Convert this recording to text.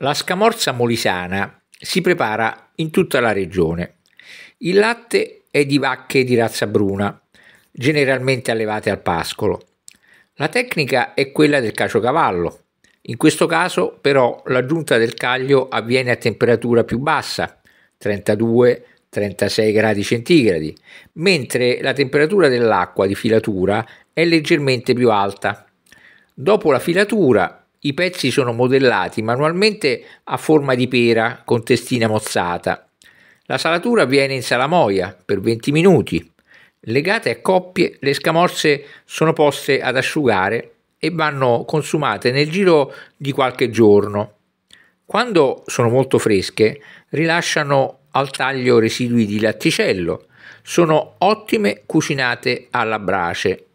La scamorza molisana si prepara in tutta la regione. Il latte è di vacche di razza bruna, generalmente allevate al pascolo. La tecnica è quella del caciocavallo. In questo caso però l'aggiunta del caglio avviene a temperatura più bassa, 32-36 gradi centigradi, mentre la temperatura dell'acqua di filatura è leggermente più alta. Dopo la filatura i pezzi sono modellati manualmente a forma di pera con testina mozzata. La salatura avviene in salamoia per 20 minuti. Legate a coppie, le scamorze sono poste ad asciugare e vanno consumate nel giro di qualche giorno. Quando sono molto fresche, rilasciano al taglio residui di latticello. Sono ottime cucinate alla brace